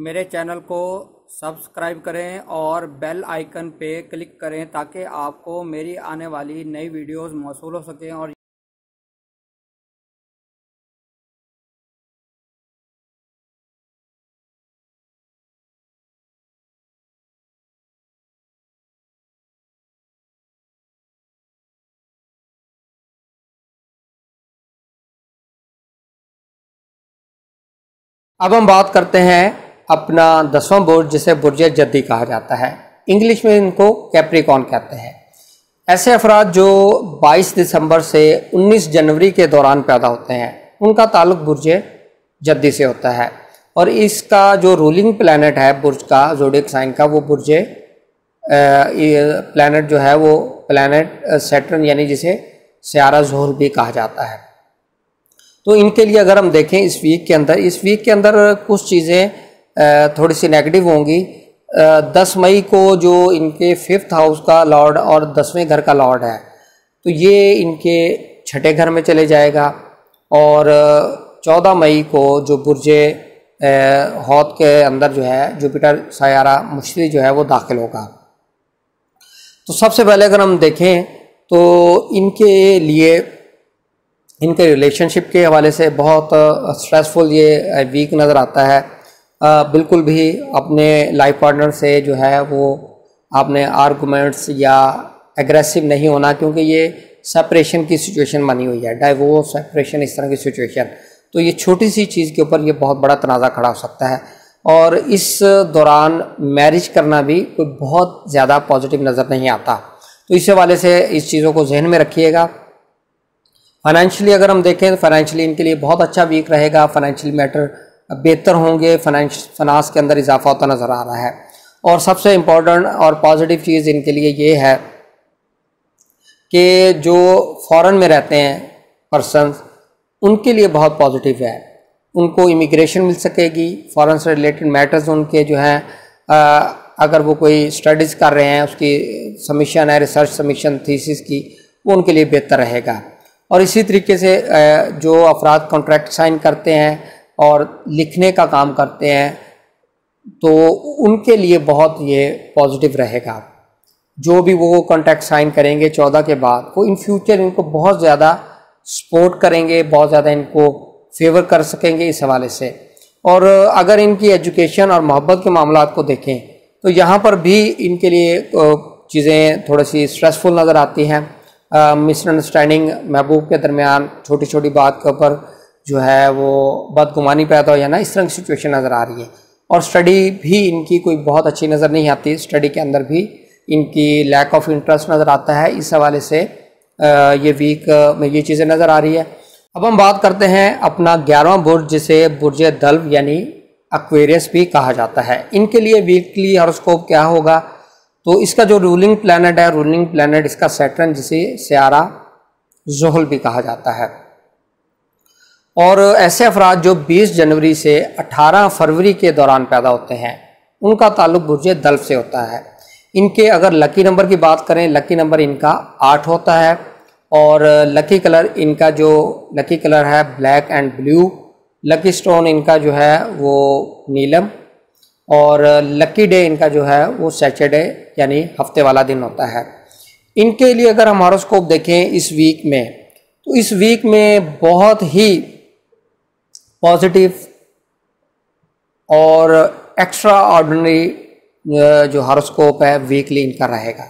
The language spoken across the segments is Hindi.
मेरे चैनल को सब्सक्राइब करें और बेल आइकन पे क्लिक करें ताकि आपको मेरी आने वाली नई वीडियोस मौसू हो सकें और अब हम बात करते हैं अपना दसवां बुर्ज जिसे बुर्ज जद्दी कहा जाता है इंग्लिश में इनको कैप्रिकॉन कहते हैं ऐसे अफराद जो 22 दिसंबर से 19 जनवरी के दौरान पैदा होते हैं उनका ताल्लुक बुर्ज जद्दी से होता है और इसका जो रूलिंग प्लानट है बुर्ज का जोडिक साइन का वो बुर्ज प्लानट जो है वो प्लानट सेटर्न यानी जिसे सारा जोहर भी कहा जाता है तो इनके लिए अगर हम देखें इस वीक के अंदर इस वीक के अंदर कुछ चीज़ें थोड़ी सी नेगेटिव होंगी दस मई को जो इनके फिफ्थ हाउस का लॉर्ड और दसवें घर का लॉर्ड है तो ये इनके छठे घर में चले जाएगा और चौदह मई को जो बुरजे हौत के अंदर जो है जुपिटर सयारा मुश्री जो है वो दाखिल होगा तो सबसे पहले अगर हम देखें तो इनके लिए इनके रिलेशनशिप के हवाले से बहुत स्ट्रेसफुल ये वीक नज़र आता है बिल्कुल भी अपने लाइफ पार्टनर से जो है वो आपने आर्गूमेंट्स या एग्रेसिव नहीं होना क्योंकि ये सेपरेशन की सिचुएशन बनी हुई है डाइवोर्स सेपरेशन इस तरह की सिचुएशन तो ये छोटी सी चीज़ के ऊपर ये बहुत बड़ा तनाज़ा खड़ा हो सकता है और इस दौरान मैरिज करना भी कोई बहुत ज़्यादा पॉजिटिव नज़र नहीं आता तो इस हवाले से इस चीज़ों को जहन में रखिएगा फाइनेंशियली अगर हम देखें तो फाइनेंशियली इनके लिए बहुत अच्छा वीक रहेगा फाइनेंशियल मैटर बेहतर होंगे फाइनेंस फनास के अंदर इजाफा होता नज़र आ रहा है और सबसे इम्पोर्टेंट और पॉजिटिव चीज़ इनके लिए ये है कि जो फ़ॉरेन में रहते हैं पर्सन उनके लिए बहुत पॉजिटिव है उनको इमिग्रेशन मिल सकेगी फ़ॉरेन से रिलेटेड मैटर्स उनके जो हैं अगर वो कोई स्टडीज़ कर रहे हैं उसकी समीक्षण है रिसर्च समीक्षण थीसिस की वो उनके लिए बेहतर रहेगा और इसी तरीके से जो अफराद कॉन्ट्रैक्ट साइन करते हैं और लिखने का काम करते हैं तो उनके लिए बहुत ये पॉजिटिव रहेगा जो भी वो कॉन्टैक्ट साइन करेंगे चौदह के बाद वो इन फ्यूचर इनको बहुत ज़्यादा सपोर्ट करेंगे बहुत ज़्यादा इनको फेवर कर सकेंगे इस हवाले से और अगर इनकी एजुकेशन और मोहब्बत के मामला को देखें तो यहाँ पर भी इनके लिए चीज़ें थोड़ी सी स्ट्रेसफुल नज़र आती हैं मिसअंडरस्टैंडिंग महबूब के दरमियान छोटी छोटी बात के ऊपर जो है वो बदगुमानी पैदा हो जाना इस तरह की सिचुएशन नज़र आ रही है और स्टडी भी इनकी कोई बहुत अच्छी नज़र नहीं आती स्टडी के अंदर भी इनकी लैक ऑफ इंटरेस्ट नज़र आता है इस हवाले से ये वीक में ये चीज़ें नज़र आ रही है अब हम बात करते हैं अपना ग्यारहवा बुर्ज जिसे बुरज दल्व यानी अक्वेरियस भी कहा जाता है इनके लिए वीकली हॉरोस्कोप क्या होगा तो इसका जो रूलिंग प्लानट है रूलिंग प्लानट इसका सेटर्न जिसे स्यारा जोहल भी कहा जाता है और ऐसे अफराद जो 20 जनवरी से 18 फरवरी के दौरान पैदा होते हैं उनका ताल्लुक बुर्ज दल्व से होता है इनके अगर लकी नंबर की बात करें लकी नंबर इनका आठ होता है और लकी कलर इनका जो लकी कलर है black and blue lucky stone इनका जो है वो नीलम और लकी डे इनका जो है वो सैटरडे यानी हफ्ते वाला दिन होता है इनके लिए अगर हम हॉरोस्कोप देखें इस वीक में तो इस वीक में बहुत ही पॉजिटिव और एक्स्ट्रा ऑर्डनरी uh, जो हॉरोस्कोप है वीकली इनका रहेगा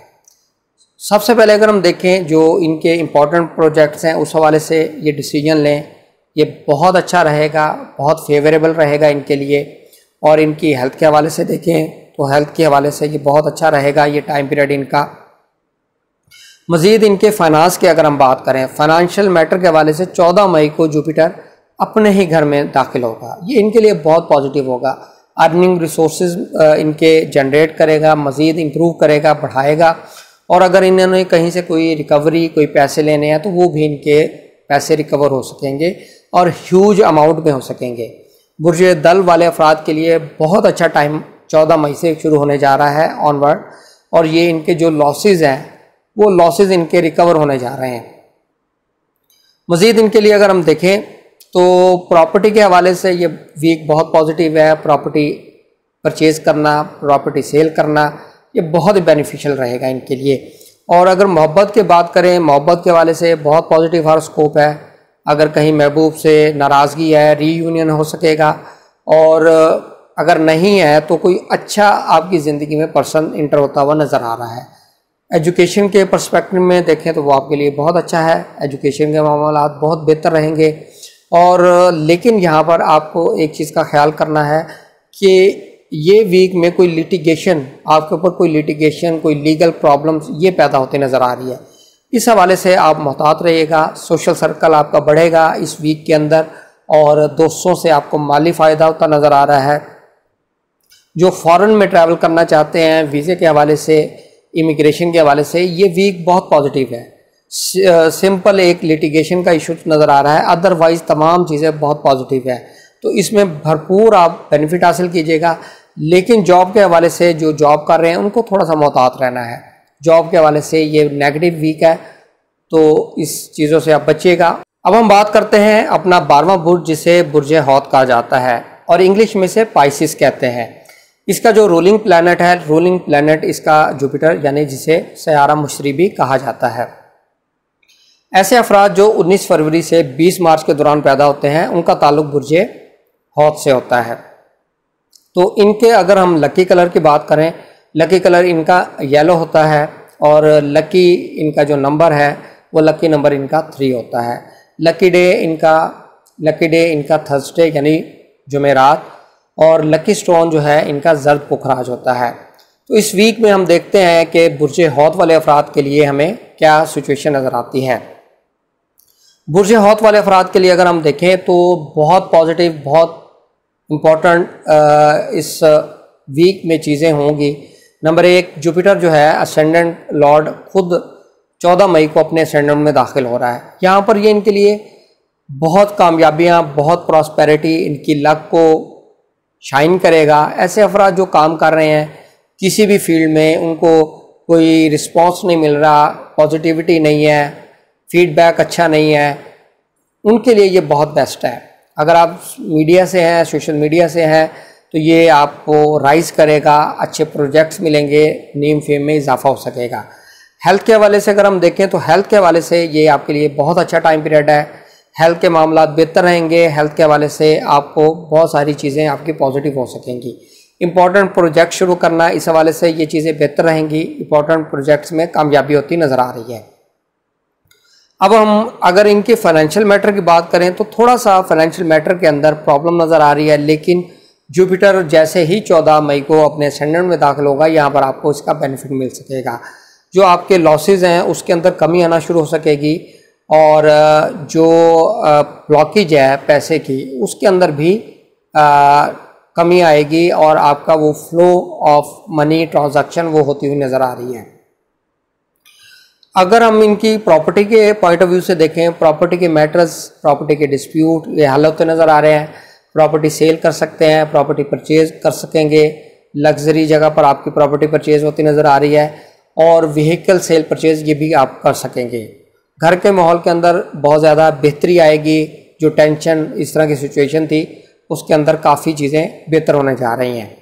सबसे पहले अगर हम देखें जो इनके इम्पॉर्टेंट प्रोजेक्ट्स हैं उस हवाले से ये डिसीजन लें ये बहुत अच्छा रहेगा बहुत फेवरेबल रहेगा इनके लिए और इनकी हेल्थ के हवाले से देखें तो हेल्थ के हवाले से ये बहुत अच्छा रहेगा ये टाइम पीरियड इनका मज़ीद इनके फाइनेंस की अगर हम बात करें फाइनेंशियल मैटर के हवाले से चौदह मई को जुपिटर अपने ही घर में दाखिल होगा ये इनके लिए बहुत पॉजिटिव होगा अर्निंग रिसोर्स इनके जनरेट करेगा मज़ीद इम्प्रूव करेगा बढ़ाएगा और अगर इन्होंने कहीं से कोई रिकवरी कोई पैसे लेने हैं तो वो भी इनके पैसे रिकवर हो सकेंगे और ह्यूज अमाउंट में हो सकेंगे बुरज दल वाले अफराद के लिए बहुत अच्छा टाइम चौदह मई से शुरू होने जा रहा है ऑनवर्ड और ये इनके जो लॉसेस हैं वो लॉसेज इनके रिकवर होने जा रहे हैं मज़ीद इनके लिए अगर हम देखें तो प्रॉपर्टी के हवाले से ये वीक बहुत पॉजिटिव है प्रॉपर्टी परचेज़ करना प्रॉपर्टी सेल करना ये बहुत ही बेनिफिशियल रहेगा इनके लिए और अगर मोहब्बत की बात करें मोहब्बत के हवाले से बहुत पॉजिटिव हर स्कोप है अगर कहीं महबूब से नाराज़गी है रीयूनियन हो सकेगा और अगर नहीं है तो कोई अच्छा आपकी ज़िंदगी में पर्सन इंटर होता हुआ नज़र आ रहा है एजुकेशन के परस्पेक्टिव में देखें तो वो आपके लिए बहुत अच्छा है एजुकेशन के मामला बहुत बेहतर रहेंगे और लेकिन यहाँ पर आपको एक चीज़ का ख्याल करना है कि ये वीक में कोई लिटिगेशन आपके ऊपर कोई लिटिगेशन कोई लीगल प्रॉब्लम्स ये पैदा होते नज़र आ रही है इस हवाले से आप मोहतात रहिएगा सोशल सर्कल आपका बढ़ेगा इस वीक के अंदर और दोस्तों से आपको माली फ़ायदा होता नज़र आ रहा है जो फ़ॉरन में ट्रैवल करना चाहते हैं वीज़े के हवाले से इमिग्रेशन के हवाले से ये वीक बहुत पॉजिटिव है सिंपल एक लिटिगेशन का इशू नज़र आ रहा है अदरवाइज तमाम चीज़ें बहुत पॉजिटिव है तो इसमें भरपूर आप बेनिफिट हासिल कीजिएगा लेकिन जॉब के हवाले से जो जॉब कर रहे हैं उनको थोड़ा सा मोहतात रहना है जॉब के हवाले से ये नेगेटिव वीक है तो इस चीज़ों से आप बचिएगा अब हम बात करते हैं अपना बारवा बुर्ज जिसे बुरज हौत कहा जाता है और इंग्लिश में से पाइसिस कहते हैं इसका जो रोलिंग प्लानट है रोलिंग प्लानट इसका जुपिटर यानी जिसे सयारा मुशरी भी कहा जाता है ऐसे अफराद जो 19 फरवरी से 20 मार्च के दौरान पैदा होते हैं उनका ताल्लुक बुरजे हौत से होता है तो इनके अगर हम लकी कलर की बात करें लकी कलर इनका येलो होता है और लकी इनका जो नंबर है वो लकी नंबर इनका थ्री होता है लकी डे इनका लकी डे इनका थर्सडे यानी जुमेरात और लकी स्टोन जो है इनका जर्द पुखराज होता है तो इस वीक में हम देखते हैं कि बुरजे हौत वाले अफराद के लिए हमें क्या सिचुएशन नज़र आती है बुरज हौत वाले अफराद के लिए अगर हम देखें तो बहुत पॉजिटिव बहुत इम्पॉर्टेंट इस वीक में चीज़ें होंगी नंबर एक जुपिटर जो है असेंडेंट लॉर्ड खुद 14 मई को अपने असेंडेंट में दाखिल हो रहा है यहाँ पर ये इनके लिए बहुत कामयाबियाँ बहुत प्रॉस्पेरिटी इनकी लक को शाइन करेगा ऐसे अफराद जो काम कर रहे हैं किसी भी फील्ड में उनको कोई रिस्पॉन्स नहीं मिल रहा पॉजिटिविटी नहीं है फीडबैक अच्छा नहीं है उनके लिए ये बहुत बेस्ट है अगर आप मीडिया से हैं सोशल मीडिया से हैं तो ये आपको राइज करेगा अच्छे प्रोजेक्ट्स मिलेंगे नेम फेम में इजाफा हो सकेगा हेल्थ के हवाले से अगर हम देखें तो हेल्थ के हवाले से ये आपके लिए बहुत अच्छा टाइम पीरियड है हेल्थ के मामला बेहतर रहेंगे हेल्थ के हवाले से आपको बहुत सारी चीज़ें आपकी पॉजिटिव हो सकेंगी इंपॉर्टेंट प्रोजेक्ट शुरू करना इस हवाले से ये चीज़ें बेहतर रहेंगी इंपॉर्टेंट प्रोजेक्ट्स में कामयाबी होती नज़र आ रही है अब हम अगर इनके फाइनेंशियल मैटर की बात करें तो थोड़ा सा फाइनेंशियल मैटर के अंदर प्रॉब्लम नज़र आ रही है लेकिन जुपिटर जैसे ही 14 मई को अपने सेंडेंट में दाखिल होगा यहाँ पर आपको इसका बेनिफिट मिल सकेगा जो आपके लॉसेज हैं उसके अंदर कमी आना शुरू हो सकेगी और जो ब्लॉकेज है पैसे की उसके अंदर भी आ, कमी आएगी और आपका वो फ्लो ऑफ मनी ट्रांजैक्शन वो होती हुई नज़र आ रही है अगर हम इनकी प्रॉपर्टी के पॉइंट ऑफ व्यू से देखें प्रॉपर्टी के मैटर्स प्रॉपर्टी के डिस्प्यूट ये हालत तो नज़र आ रहे हैं प्रॉपर्टी सेल कर सकते हैं प्रॉपर्टी परचेज कर सकेंगे लग्जरी जगह पर आपकी प्रॉपर्टी परचेज होती नज़र आ रही है और व्हीकल सेल परचेज ये भी आप कर सकेंगे घर के माहौल के अंदर बहुत ज़्यादा बेहतरी आएगी जो टेंशन इस तरह की सिचुएशन थी उसके अंदर काफ़ी चीज़ें बेहतर होने जा रही हैं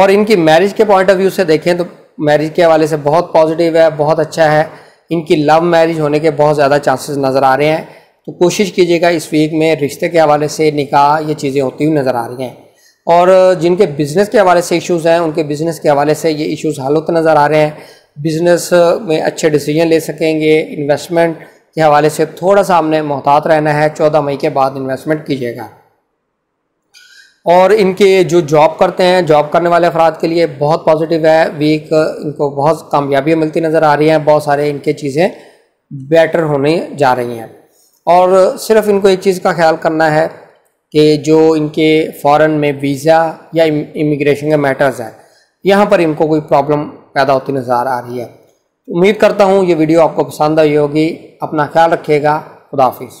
और इनकी मैरिज के पॉइंट ऑफ व्यू से देखें तो मैरिज के हवाले से बहुत पॉजिटिव है बहुत अच्छा है इनकी लव मैरिज होने के बहुत ज़्यादा चांसेस नज़र आ रहे हैं तो कोशिश कीजिएगा इस वीक में रिश्ते के हवाले से निकाह ये चीज़ें होती हुई नज़र आ रही हैं और जिनके बिज़नेस के हवाले से इश्यूज़ हैं उनके बिज़नेस के हवाले से ये इश्यूज़ हल होते नज़र आ रहे हैं बिज़नेस में अच्छे डिसीजन ले सकेंगे इन्वेस्टमेंट के हवाले से थोड़ा सा हमने मोहतात रहना है चौदह मई के बाद इन्वेस्टमेंट कीजिएगा और इनके जो जॉब करते हैं जॉब करने वाले अफराद के लिए बहुत पॉजिटिव है वीक इनको बहुत कामयाबियाँ मिलती नज़र आ रही हैं बहुत सारे इनके चीज़ें बेटर होने जा रही हैं और सिर्फ इनको एक चीज़ का ख्याल करना है कि जो इनके फ़ॉरन में वीज़ा या इमिग्रेशन के मैटर्स हैं यहाँ पर इनको कोई प्रॉब्लम पैदा होती नज़र आ रही है उम्मीद करता हूँ ये वीडियो आपको पसंद आई होगी अपना ख्याल रखिएगा खुदाफिज